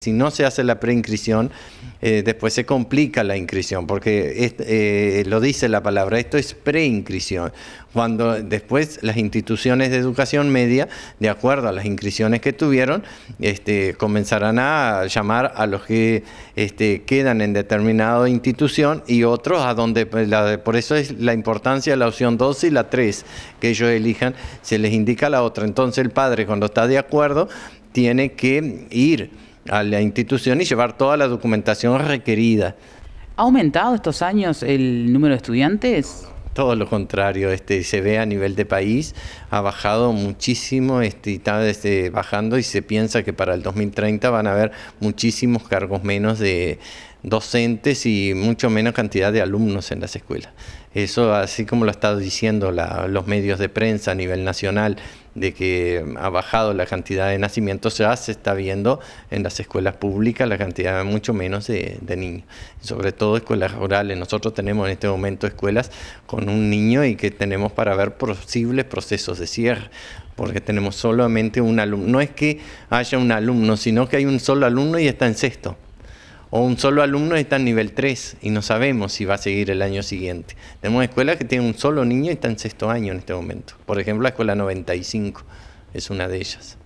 Si no se hace la preinscripción, eh, después se complica la inscripción, porque eh, lo dice la palabra, esto es preinscripción. Cuando después las instituciones de educación media, de acuerdo a las inscripciones que tuvieron, este, comenzarán a llamar a los que este, quedan en determinada institución y otros a donde, pues, por eso es la importancia de la opción 2 y la 3 que ellos elijan, se les indica la otra. Entonces el padre cuando está de acuerdo tiene que ir a la institución y llevar toda la documentación requerida. ¿Ha aumentado estos años el número de estudiantes? Todo lo contrario, este, se ve a nivel de país, ha bajado muchísimo, este, está este, bajando y se piensa que para el 2030 van a haber muchísimos cargos menos de, docentes y mucho menos cantidad de alumnos en las escuelas. Eso, así como lo ha estado diciendo los medios de prensa a nivel nacional, de que ha bajado la cantidad de nacimientos, ya se está viendo en las escuelas públicas la cantidad mucho menos de, de niños. Sobre todo escuelas rurales. Nosotros tenemos en este momento escuelas con un niño y que tenemos para ver posibles procesos de cierre porque tenemos solamente un alumno. No es que haya un alumno, sino que hay un solo alumno y está en sexto o un solo alumno está en nivel 3 y no sabemos si va a seguir el año siguiente. Tenemos escuelas que tienen un solo niño y está en sexto año en este momento. Por ejemplo, la escuela 95 es una de ellas.